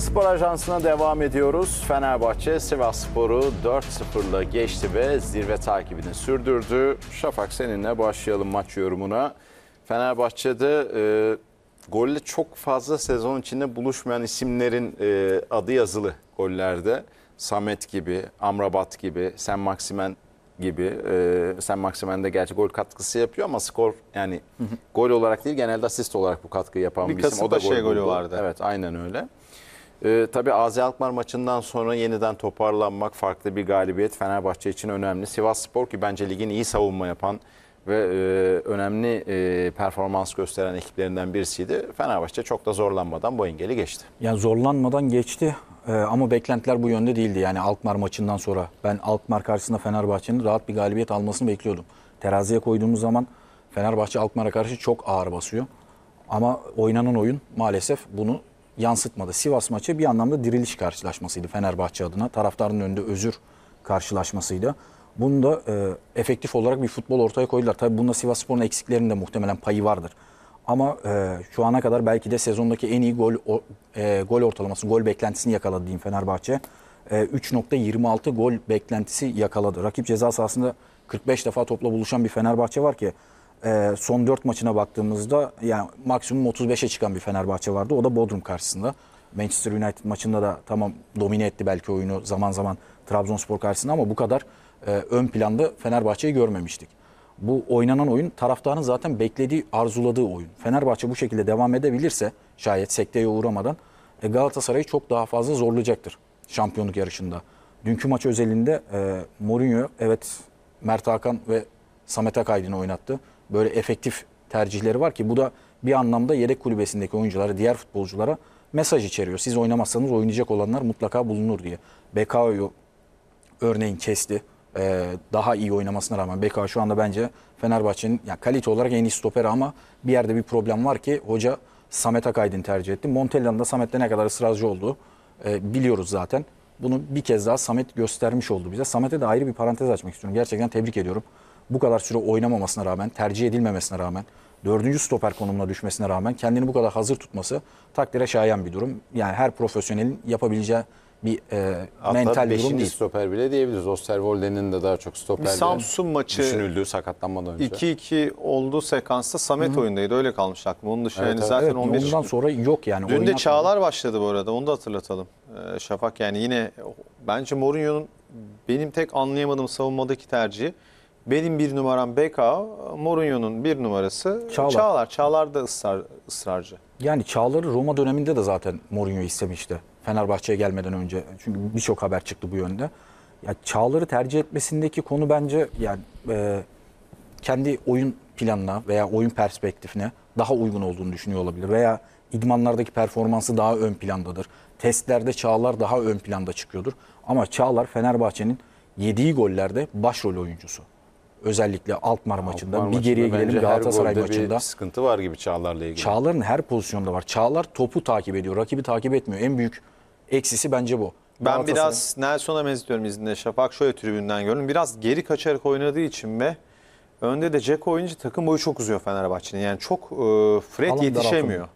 Spor Ajansı'na devam ediyoruz. Fenerbahçe Sivas Spor'u 4-0'la geçti ve zirve takibini sürdürdü. Şafak seninle başlayalım maç yorumuna. Fenerbahçe'de e, golle çok fazla sezon içinde buluşmayan isimlerin e, adı yazılı gollerde. Samet gibi, Amrabat gibi, Sen Maksimen gibi. E, Sen Maksimen de gerçi gol katkısı yapıyor ama skor yani hı hı. gol olarak değil genelde asist olarak bu katkıyı yapan bir, bir isim. O da şey gol golü vardı. Evet aynen öyle. E, tabii Azi Alkmaar maçından sonra yeniden toparlanmak, farklı bir galibiyet Fenerbahçe için önemli. Sivas Spor ki bence ligin iyi savunma yapan ve e, önemli e, performans gösteren ekiplerinden birisiydi. Fenerbahçe çok da zorlanmadan bu engeli geçti. Yani zorlanmadan geçti e, ama beklentiler bu yönde değildi. Yani Alkmaar maçından sonra ben Alkmaar karşısında Fenerbahçe'nin rahat bir galibiyet almasını bekliyordum. Teraziye koyduğumuz zaman Fenerbahçe Alkmaar'a karşı çok ağır basıyor. Ama oynanan oyun maalesef bunu yansıtmadı. Sivas maçı bir anlamda diriliş karşılaşmasıydı Fenerbahçe adına. Taraftarın önünde özür karşılaşmasıydı. Bunu da e, efektif olarak bir futbol ortaya koydular. Tabii bunda Sivas Spor'un eksiklerinde muhtemelen payı vardır. Ama e, şu ana kadar belki de sezondaki en iyi gol o, e, gol ortalaması, gol beklentisini yakaladı diyeyim Fenerbahçe. E, 3.26 gol beklentisi yakaladı. Rakip ceza sahasında 45 defa topla buluşan bir Fenerbahçe var ki ee, son 4 maçına baktığımızda yani maksimum 35'e çıkan bir Fenerbahçe vardı. O da Bodrum karşısında. Manchester United maçında da tamam domine etti belki oyunu zaman zaman Trabzonspor karşısında ama bu kadar e, ön planda Fenerbahçe'yi görmemiştik. Bu oynanan oyun taraftarın zaten beklediği, arzuladığı oyun. Fenerbahçe bu şekilde devam edebilirse şayet sekteye uğramadan e, Galatasaray'ı çok daha fazla zorlayacaktır şampiyonluk yarışında. Dünkü maç özelinde e, Mourinho evet Mert Hakan ve Samet Akaydın'ı oynattı böyle efektif tercihleri var ki bu da bir anlamda yedek kulübesindeki oyunculara, diğer futbolculara mesaj içeriyor. Siz oynamazsanız oynayacak olanlar mutlaka bulunur diye. Bekao'yu örneğin kesti. Ee, daha iyi oynamasına rağmen Bekao şu anda bence Fenerbahçe'nin yani kalite olarak en iyi stoperi ama bir yerde bir problem var ki hoca Samet Akaydın tercih etti. Montella'nın da Samet'te ne kadar ısrarcı olduğu e, biliyoruz zaten. Bunu bir kez daha Samet göstermiş oldu bize. Samet'e de ayrı bir parantez açmak istiyorum. Gerçekten tebrik ediyorum bu kadar süre oynamamasına rağmen, tercih edilmemesine rağmen, dördüncü stoper konumuna düşmesine rağmen kendini bu kadar hazır tutması takdire şayan bir durum. Yani her profesyonelin yapabileceği bir e, Hatta mental durum değil. stoper bile diyebiliriz. Osterwolde'nin de daha çok stoper. Bir Samsun maçı düşünüldü sakatlanmadan önce. 2-2 oldu sekansta Samet Hı-hı. oyundaydı. Öyle kalmış aklım. Onun dışında evet, yani zaten evet, 11 ondan sonra yok yani. Dün de Çağlar başladı bu arada. Onu da hatırlatalım. Ee, Şafak yani yine bence Mourinho'nun benim tek anlayamadığım savunmadaki tercihi benim bir numaram Bekao, Mourinho'nun bir numarası Çağlar. Çağlar. Çağlar da ısrar, ısrarcı. Yani Çağlar'ı Roma döneminde de zaten Mourinho istemişti. Fenerbahçe'ye gelmeden önce. Çünkü birçok haber çıktı bu yönde. Ya Çağlar'ı tercih etmesindeki konu bence yani e, kendi oyun planına veya oyun perspektifine daha uygun olduğunu düşünüyor olabilir. Veya idmanlardaki performansı daha ön plandadır. Testlerde Çağlar daha ön planda çıkıyordur. Ama Çağlar Fenerbahçe'nin yediği gollerde başrol oyuncusu özellikle Altmar maçında Altmar bir geriye maçında gidelim bence her Galatasaray maçında. Bir sıkıntı var gibi Çağlar'la ilgili. Çağlar'ın her pozisyonda var. Çağlar topu takip ediyor, rakibi takip etmiyor. En büyük eksisi bence bu. Ben biraz Nelson'a benzetiyorum izninle Şafak. Şöyle tribünden görün. Biraz geri kaçarak oynadığı için ve önde de Ceko oynayınca takım boyu çok uzuyor Fenerbahçe'nin. Yani çok e, Fred Alan yetişemiyor. Daraltın.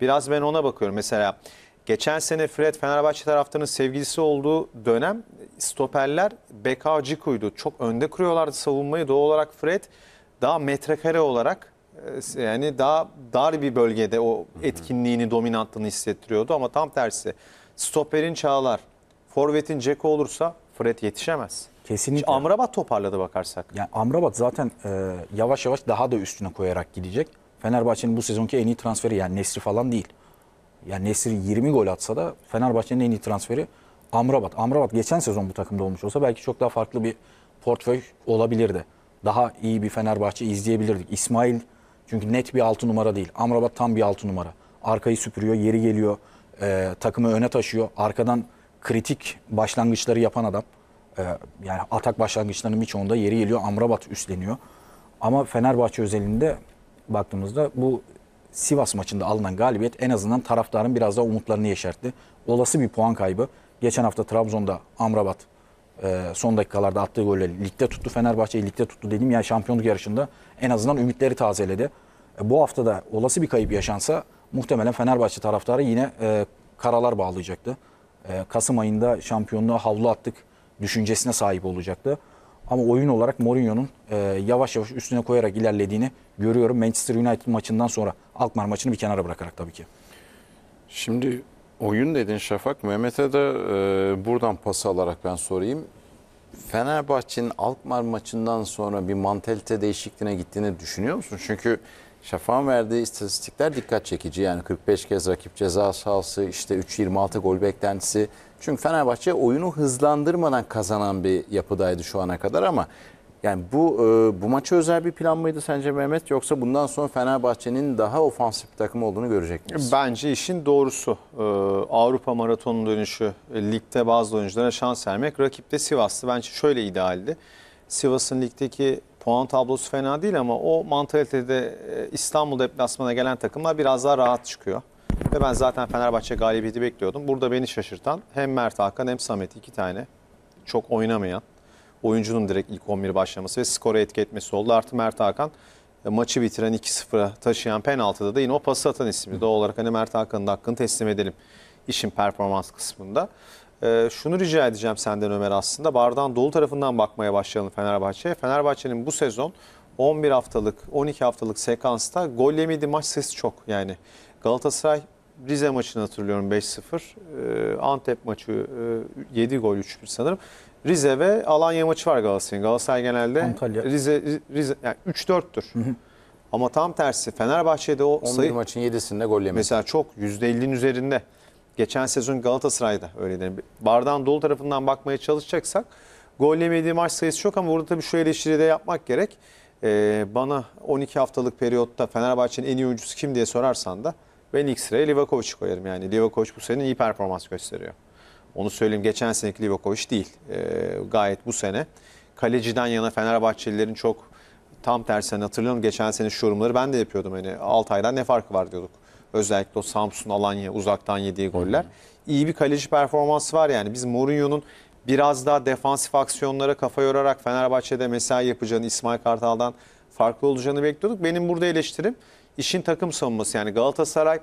Biraz ben ona bakıyorum. Mesela Geçen sene Fred Fenerbahçe taraftarının sevgilisi olduğu dönem stoperler Beka Ciku'ydu. Çok önde kuruyorlardı savunmayı. Doğal olarak Fred daha metrekare olarak e, yani daha dar bir bölgede o etkinliğini, dominantlığını hissettiriyordu. Ama tam tersi stoperin Çağlar, forvetin Ceko olursa Fred yetişemez. Kesinlikle. Şimdi Amrabat toparladı bakarsak. Yani Amrabat zaten e, yavaş yavaş daha da üstüne koyarak gidecek. Fenerbahçe'nin bu sezonki en iyi transferi yani Nesri falan değil. Yani Nesri 20 gol atsa da Fenerbahçe'nin en iyi transferi Amrabat. Amrabat geçen sezon bu takımda olmuş olsa belki çok daha farklı bir portföy olabilirdi. Daha iyi bir Fenerbahçe izleyebilirdik. İsmail çünkü net bir 6 numara değil. Amrabat tam bir 6 numara. Arkayı süpürüyor, yeri geliyor, e, takımı öne taşıyor. Arkadan kritik başlangıçları yapan adam. E, yani atak başlangıçlarının birçoğunda yeri geliyor. Amrabat üstleniyor. Ama Fenerbahçe özelinde baktığımızda bu Sivas maçında alınan galibiyet en azından taraftarın biraz daha umutlarını yeşertti. Olası bir puan kaybı. Geçen hafta Trabzon'da Amrabat e, son dakikalarda attığı golle ligde tuttu. Fenerbahçe'yi ligde tuttu dedim. Yani şampiyonluk yarışında en azından ümitleri tazeledi. E, bu hafta da olası bir kayıp yaşansa muhtemelen Fenerbahçe taraftarı yine e, karalar bağlayacaktı. Kasım ayında şampiyonluğa havlu attık düşüncesine sahip olacaktı. Ama oyun olarak Mourinho'nun e, yavaş yavaş üstüne koyarak ilerlediğini görüyorum. Manchester United maçından sonra Alkmaar maçını bir kenara bırakarak tabii ki. Şimdi oyun dedin Şafak. Mehmet'e de e, buradan pas alarak ben sorayım. Fenerbahçe'nin Alkmaar maçından sonra bir mantalite değişikliğine gittiğini düşünüyor musun? Çünkü Şafak'ın verdiği istatistikler dikkat çekici. Yani 45 kez rakip ceza sahası, işte 3-26 gol beklentisi. Çünkü Fenerbahçe oyunu hızlandırmadan kazanan bir yapıdaydı şu ana kadar ama yani bu e, bu maça özel bir plan mıydı sence Mehmet yoksa bundan sonra Fenerbahçe'nin daha ofansif bir takım olduğunu görecek miyiz? Bence işin doğrusu e, Avrupa Maratonu dönüşü e, ligde bazı oyunculara şans vermek rakipte Sivas'tı. Bence şöyle idealdi. Sivas'ın ligdeki puan tablosu fena değil ama o mantalitede e, İstanbul deplasmana gelen takımlar biraz daha rahat çıkıyor. Ve ben zaten Fenerbahçe galibiyeti bekliyordum. Burada beni şaşırtan hem Mert Hakan hem Samet iki tane çok oynamayan oyuncunun direkt ilk 11 başlaması ve skora etki etmesi oldu. Artı Mert Hakan e, maçı bitiren 2-0'a taşıyan penaltıda da yine o pası atan isimdi. Doğal olarak hani Mert Hakan'ın da hakkını teslim edelim işin performans kısmında. Ee, şunu rica edeceğim senden Ömer aslında bardağın dolu tarafından bakmaya başlayalım Fenerbahçe'ye. Fenerbahçe'nin bu sezon 11 haftalık 12 haftalık sekansta gol yemediği maç sayısı çok yani. Galatasaray Rize maçını hatırlıyorum 5-0. E, ee, Antep maçı e, 7 gol 3-1 sanırım. Rize ve Alanya maçı var Galatasaray'ın. Galatasaray genelde Antalya. Rize, Rize yani 3-4'tür. Ama tam tersi Fenerbahçe'de o 11 sayı maçın 7'sinde gol yemesi. mesela çok %50'nin üzerinde. Geçen sezon Galatasaray'da öyle derim. Bardağın dolu tarafından bakmaya çalışacaksak gol yemediği maç sayısı çok ama burada tabii şu eleştiri de yapmak gerek. Ee, bana 12 haftalık periyotta Fenerbahçe'nin en iyi oyuncusu kim diye sorarsan da ve ilk sıraya Livakovic'i koyarım. Yani Livakovic bu sene iyi performans gösteriyor. Onu söyleyeyim geçen seneki Livakovic değil. E, gayet bu sene. Kaleciden yana Fenerbahçelilerin çok tam tersine hatırlıyorum. Geçen sene şu yorumları ben de yapıyordum. Hani Altay'dan ne farkı var diyorduk. Özellikle o Samsun, Alanya uzaktan yediği goller. Hmm. İyi bir kaleci performansı var yani. Biz Mourinho'nun biraz daha defansif aksiyonlara kafa yorarak Fenerbahçe'de mesai yapacağını İsmail Kartal'dan farklı olacağını bekliyorduk. Benim burada eleştirim işin takım savunması yani Galatasaray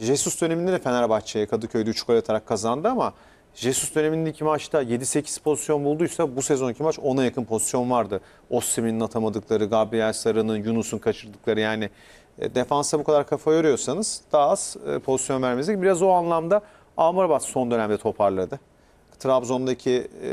Jesus döneminde de Fenerbahçe'ye Kadıköy'de 3 gol atarak kazandı ama Jesus dönemindeki maçta 7-8 pozisyon bulduysa bu sezonki maç 10'a yakın pozisyon vardı. Osimhen'in atamadıkları, Gabriel Sarı'nın, Yunus'un kaçırdıkları yani e, defansa bu kadar kafa yoruyorsanız daha az e, pozisyon vermeniz biraz o anlamda Amrabat son dönemde toparladı. Trabzon'daki e,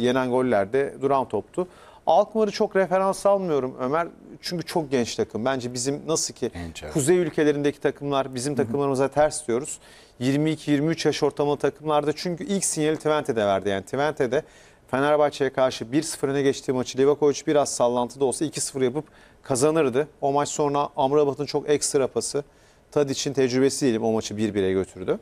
yenen gollerde duran toptu. Alkmaar'ı çok referans almıyorum Ömer. Çünkü çok genç takım. Bence bizim nasıl ki genç, evet. kuzey ülkelerindeki takımlar bizim takımlarımıza ters diyoruz. 22-23 yaş ortamlı takımlarda çünkü ilk sinyali Twente'de verdi. Yani Twente'de Fenerbahçe'ye karşı 1-0 geçtiği maçı Livakovic biraz sallantıda olsa 2-0 yapıp kazanırdı. O maç sonra Amrabat'ın çok ekstra pası. Tadic'in tecrübesi diyelim o maçı 1-1'e götürdü.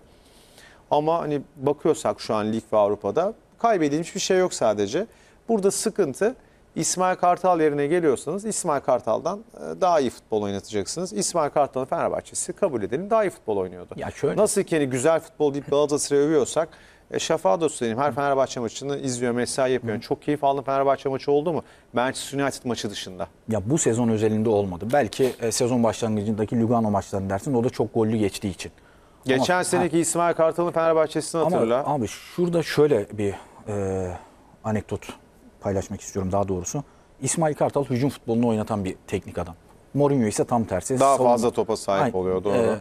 Ama hani bakıyorsak şu an lig ve Avrupa'da kaybedilmiş bir şey yok sadece. Burada sıkıntı İsmail Kartal yerine geliyorsanız İsmail Kartal'dan e, daha iyi futbol oynatacaksınız. İsmail Kartal'ın Fenerbahçesi kabul edelim daha iyi futbol oynuyordu. Ya şöyle. Nasıl ki hani güzel futbol deyip Galatasaray'ı övüyorsak e, şafağa dostu dedim. Her Fenerbahçe maçını izliyor, mesai yapıyor. Çok keyif aldım Fenerbahçe maçı oldu mu? Manchester United maçı dışında. Ya bu sezon özelinde olmadı. Belki e, sezon başlangıcındaki Lugano maçlarını dersin. O da çok gollü geçtiği için. Geçen ama, seneki ha. İsmail Kartal'ın Fenerbahçe'sini hatırla. Ama abi şurada şöyle bir e, anekdot paylaşmak istiyorum daha doğrusu. İsmail Kartal hücum futbolunu oynatan bir teknik adam. Mourinho ise tam tersi. Daha savunma, fazla topa sahip hayır, oluyor doğru. E,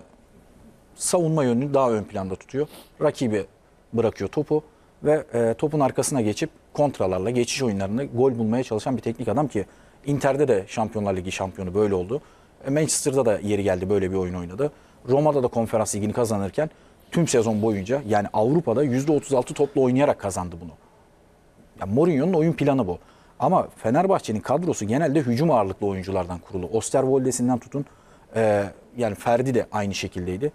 savunma yönünü daha ön planda tutuyor. Rakibi bırakıyor topu ve e, topun arkasına geçip kontralarla geçiş oyunlarında gol bulmaya çalışan bir teknik adam ki Inter'de de Şampiyonlar Ligi şampiyonu böyle oldu. E, Manchester'da da yeri geldi böyle bir oyun oynadı. Roma'da da konferans ligini kazanırken tüm sezon boyunca yani Avrupa'da %36 topla oynayarak kazandı bunu. Ya Mourinho'nun oyun planı bu. Ama Fenerbahçe'nin kadrosu genelde hücum ağırlıklı oyunculardan kurulu. Osterwoldesinden tutun e, yani Ferdi de aynı şekildeydi.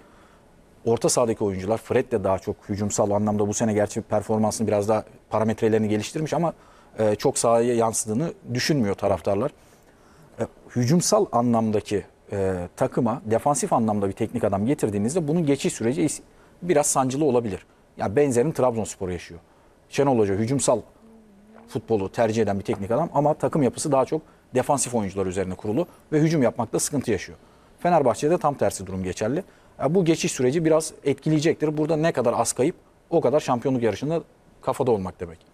Orta sahadaki oyuncular Fred de daha çok hücumsal anlamda bu sene gerçi performansını biraz daha parametrelerini geliştirmiş ama e, çok sahaya yansıdığını düşünmüyor taraftarlar. E, hücumsal anlamdaki e, takıma defansif anlamda bir teknik adam getirdiğinizde bunun geçiş süreci biraz sancılı olabilir. Ya yani benzerini Trabzonspor yaşıyor. Şenol Hoca hücumsal futbolu tercih eden bir teknik adam ama takım yapısı daha çok defansif oyuncular üzerine kurulu ve hücum yapmakta sıkıntı yaşıyor. Fenerbahçe'de tam tersi durum geçerli. bu geçiş süreci biraz etkileyecektir. Burada ne kadar az kayıp o kadar şampiyonluk yarışında kafada olmak demek.